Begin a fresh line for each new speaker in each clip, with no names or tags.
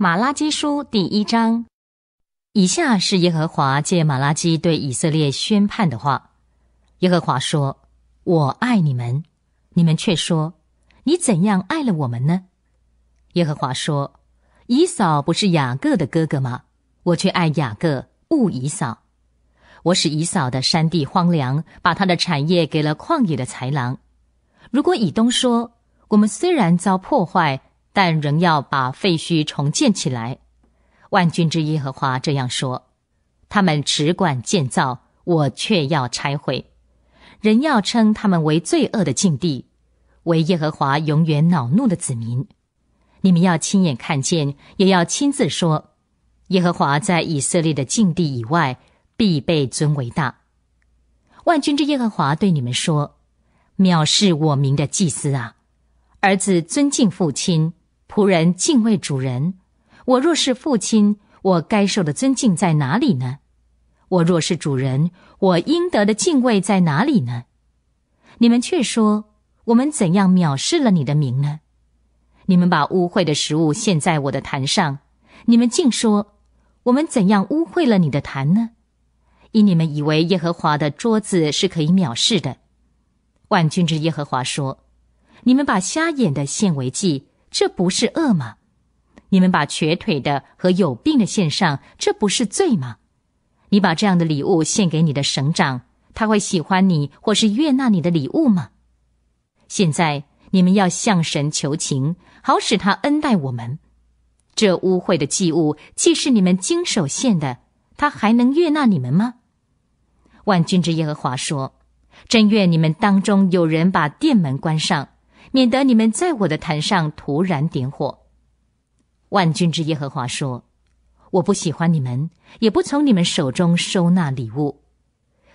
马拉基书第一章，以下是耶和华借马拉基对以色列宣判的话。耶和华说：“我爱你们，你们却说，你怎样爱了我们呢？”耶和华说：“以扫不是雅各的哥哥吗？我却爱雅各，勿以扫。我使以扫的山地荒凉，把他的产业给了旷野的豺狼。如果以东说，我们虽然遭破坏，”但仍要把废墟重建起来，万军之耶和华这样说：他们只管建造，我却要拆毁。人要称他们为罪恶的境地，为耶和华永远恼怒的子民。你们要亲眼看见，也要亲自说：耶和华在以色列的境地以外，必被尊为大。万军之耶和华对你们说：藐视我民的祭司啊，儿子尊敬父亲。仆人敬畏主人，我若是父亲，我该受的尊敬在哪里呢？我若是主人，我应得的敬畏在哪里呢？你们却说，我们怎样藐视了你的名呢？你们把污秽的食物献在我的坛上，你们竟说，我们怎样污秽了你的坛呢？因你们以为耶和华的桌子是可以藐视的。万军之耶和华说：“你们把瞎眼的献为祭。”这不是恶吗？你们把瘸腿的和有病的献上，这不是罪吗？你把这样的礼物献给你的省长，他会喜欢你或是悦纳你的礼物吗？现在你们要向神求情，好使他恩待我们。这污秽的祭物既是你们经手献的，他还能悦纳你们吗？万军之耶和华说：“真愿你们当中有人把殿门关上。”免得你们在我的坛上突然点火。万军之耶和华说：“我不喜欢你们，也不从你们手中收纳礼物。”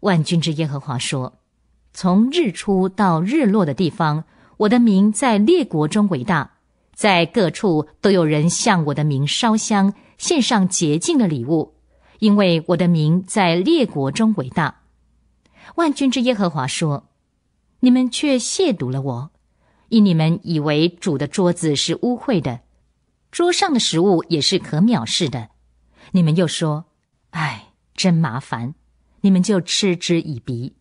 万军之耶和华说：“从日出到日落的地方，我的名在列国中伟大，在各处都有人向我的名烧香，献上洁净的礼物，因为我的名在列国中伟大。”万军之耶和华说：“你们却亵渎了我。”因你们以为主的桌子是污秽的，桌上的食物也是可藐视的，你们又说：“哎，真麻烦！”你们就嗤之以鼻。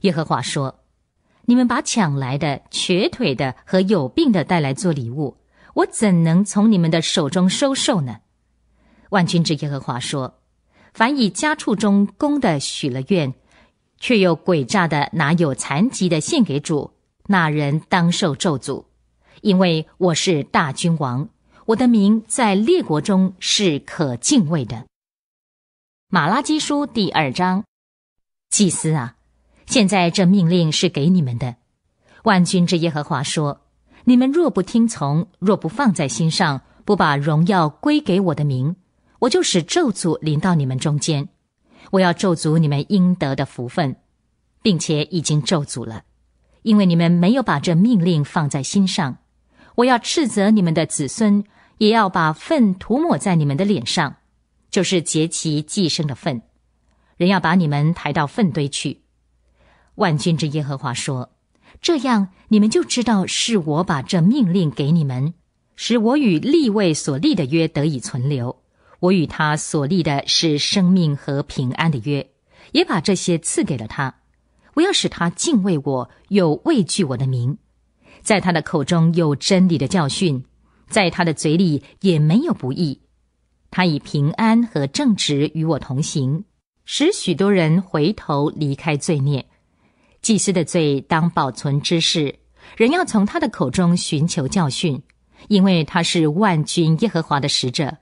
耶和华说：“你们把抢来的、瘸腿的和有病的带来做礼物，我怎能从你们的手中收受呢？”万军之耶和华说：“凡以家畜中公的许了愿，却又诡诈的拿有残疾的献给主。”那人当受咒诅，因为我是大君王，我的名在列国中是可敬畏的。马拉基书第二章，祭司啊，现在这命令是给你们的。万军之耶和华说：你们若不听从，若不放在心上，不把荣耀归给我的名，我就使咒诅临到你们中间。我要咒诅你们应得的福分，并且已经咒诅了。因为你们没有把这命令放在心上，我要斥责你们的子孙，也要把粪涂抹在你们的脸上，就是结其寄生的粪。人要把你们抬到粪堆去。万军之耶和华说：“这样你们就知道是我把这命令给你们，使我与立位所立的约得以存留。我与他所立的是生命和平安的约，也把这些赐给了他。”不要使他敬畏我，又畏惧我的名，在他的口中有真理的教训，在他的嘴里也没有不义。他以平安和正直与我同行，使许多人回头离开罪孽。祭司的罪当保存之事，人要从他的口中寻求教训，因为他是万军耶和华的使者。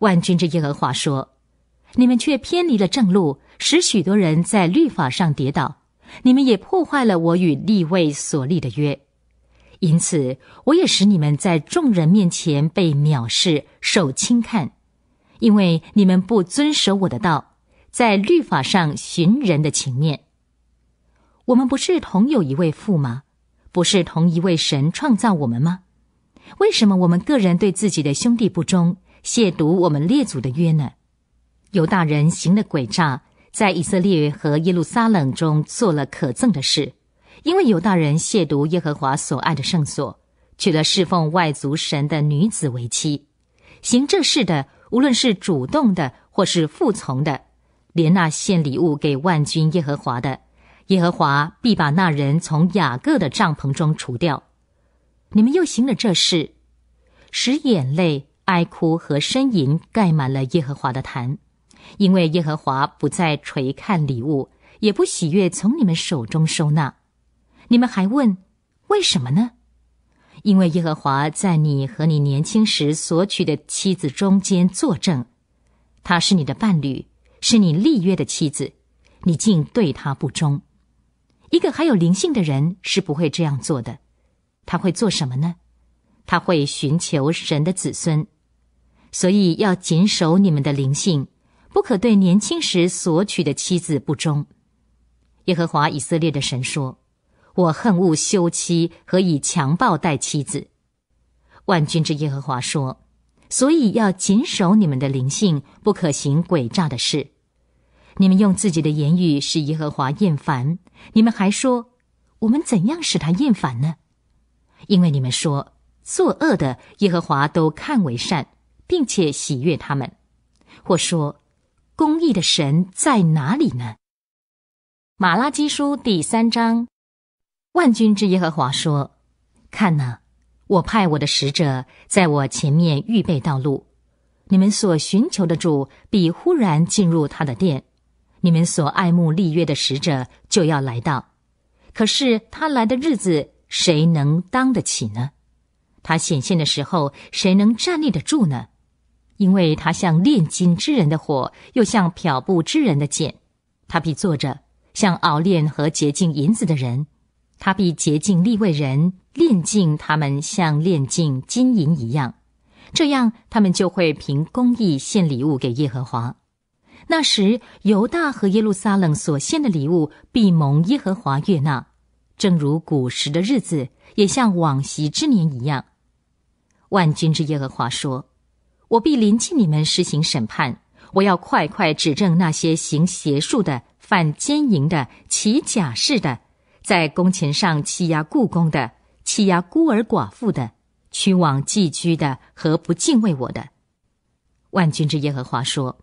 万军之耶和华说：“你们却偏离了正路，使许多人在律法上跌倒。”你们也破坏了我与立位所立的约，因此我也使你们在众人面前被藐视、受轻看，因为你们不遵守我的道，在律法上寻人的情面。我们不是同有一位父吗？不是同一位神创造我们吗？为什么我们个人对自己的兄弟不忠，亵渎我们列祖的约呢？犹大人行了诡诈。在以色列和耶路撒冷中做了可憎的事，因为犹大人亵渎耶和华所爱的圣所，娶了侍奉外族神的女子为妻，行这事的无论是主动的或是服从的，连那献礼物给万军耶和华的，耶和华必把那人从雅各的帐篷中除掉。你们又行了这事，使眼泪、哀哭和呻吟盖满了耶和华的坛。因为耶和华不再垂看礼物，也不喜悦从你们手中收纳。你们还问为什么呢？因为耶和华在你和你年轻时所娶的妻子中间作证，她是你的伴侣，是你立约的妻子，你竟对她不忠。一个还有灵性的人是不会这样做的。他会做什么呢？他会寻求神的子孙。所以要谨守你们的灵性。不可对年轻时所娶的妻子不忠，耶和华以色列的神说：“我恨恶休妻和以强暴待妻子。”万军之耶和华说：“所以要谨守你们的灵性，不可行诡诈的事。你们用自己的言语使耶和华厌烦，你们还说：‘我们怎样使他厌烦呢？’因为你们说，作恶的耶和华都看为善，并且喜悦他们，或说。”公义的神在哪里呢？马拉基书第三章，万军之耶和华说：“看呐，我派我的使者在我前面预备道路。你们所寻求的主必忽然进入他的殿。你们所爱慕立约的使者就要来到。可是他来的日子，谁能当得起呢？他显现的时候，谁能站立得住呢？”因为他像炼金之人的火，又像漂布之人的剑，他必坐着像熬炼和洁净银子的人，他必洁净立位人，炼净他们像炼净金银一样，这样他们就会凭公义献礼物给耶和华。那时犹大和耶路撒冷所献的礼物必蒙耶和华悦纳，正如古时的日子，也像往昔之年一样。万军之耶和华说。我必临近你们实行审判，我要快快指正那些行邪术的、犯奸淫的、起假誓的、在宫前上欺压故宫的、欺压孤儿寡妇的、屈枉寄居的和不敬畏我的。万军之耶和华说：“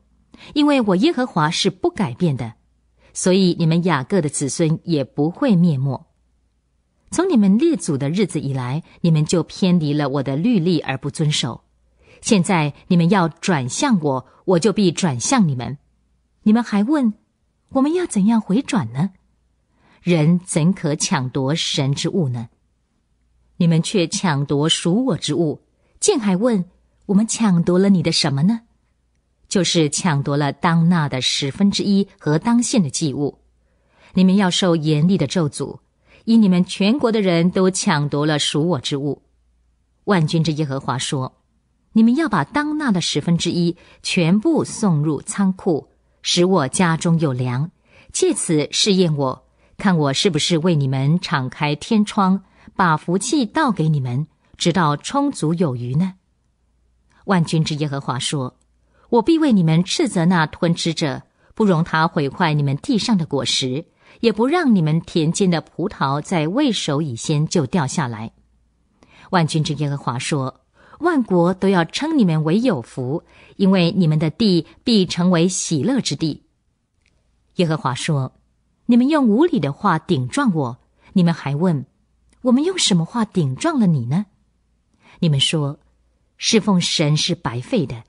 因为我耶和华是不改变的，所以你们雅各的子孙也不会灭没。从你们列祖的日子以来，你们就偏离了我的律例而不遵守。”现在你们要转向我，我就必转向你们。你们还问，我们要怎样回转呢？人怎可抢夺神之物呢？你们却抢夺属我之物。竟还问，我们抢夺了你的什么呢？就是抢夺了当纳的十分之一和当献的祭物。你们要受严厉的咒诅，因你们全国的人都抢夺了属我之物。万军之耶和华说。你们要把当纳的十分之一全部送入仓库，使我家中有粮，借此试验我，看我是不是为你们敞开天窗，把福气倒给你们，直到充足有余呢？万军之耶和华说：“我必为你们斥责那吞吃者，不容他毁坏你们地上的果实，也不让你们田间的葡萄在未熟以先就掉下来。”万军之耶和华说。万国都要称你们为有福，因为你们的地必成为喜乐之地。耶和华说：“你们用无理的话顶撞我，你们还问：我们用什么话顶撞了你呢？你们说：侍奉神是白费的，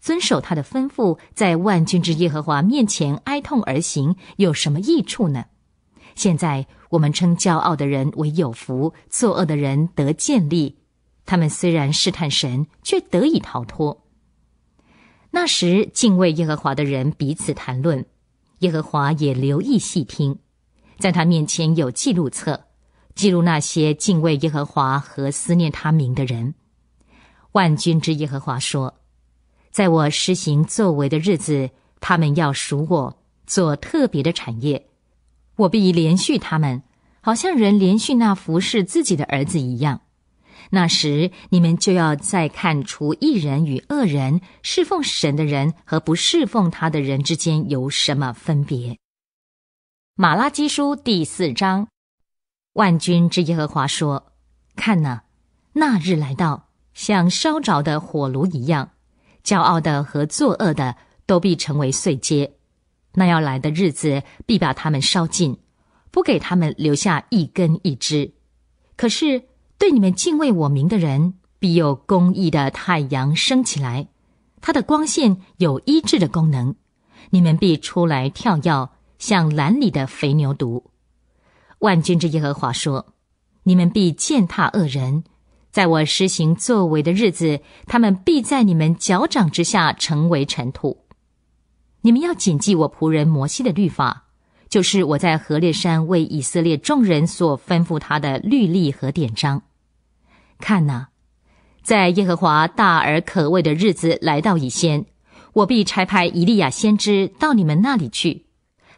遵守他的吩咐，在万军之耶和华面前哀痛而行有什么益处呢？现在我们称骄傲的人为有福，作恶的人得建立。”他们虽然试探神，却得以逃脱。那时敬畏耶和华的人彼此谈论，耶和华也留意细听，在他面前有记录册，记录那些敬畏耶和华和思念他名的人。万军之耶和华说：“在我施行作为的日子，他们要赎我做特别的产业，我必连续他们，好像人连续那服侍自己的儿子一样。”那时你们就要再看出一人与恶人、侍奉神的人和不侍奉他的人之间有什么分别。马拉基书第四章，万军之耶和华说：“看哪，那日来到，像烧着的火炉一样，骄傲的和作恶的都必成为碎阶。那要来的日子必把他们烧尽，不给他们留下一根一枝。可是。”对你们敬畏我名的人，必有公义的太阳升起来，它的光线有医治的功能。你们必出来跳耀，像栏里的肥牛犊。万军之耶和华说：“你们必践踏恶人，在我施行作为的日子，他们必在你们脚掌之下成为尘土。”你们要谨记我仆人摩西的律法，就是我在何烈山为以色列众人所吩咐他的律例和典章。看呐，在耶和华大而可畏的日子来到以先，我必差派以利亚先知到你们那里去，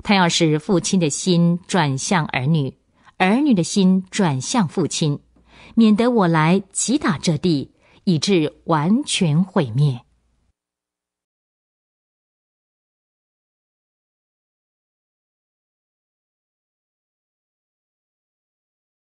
他要使父亲的心转向儿女，儿女的心转向父亲，免得我来击打这地，以致完全毁灭。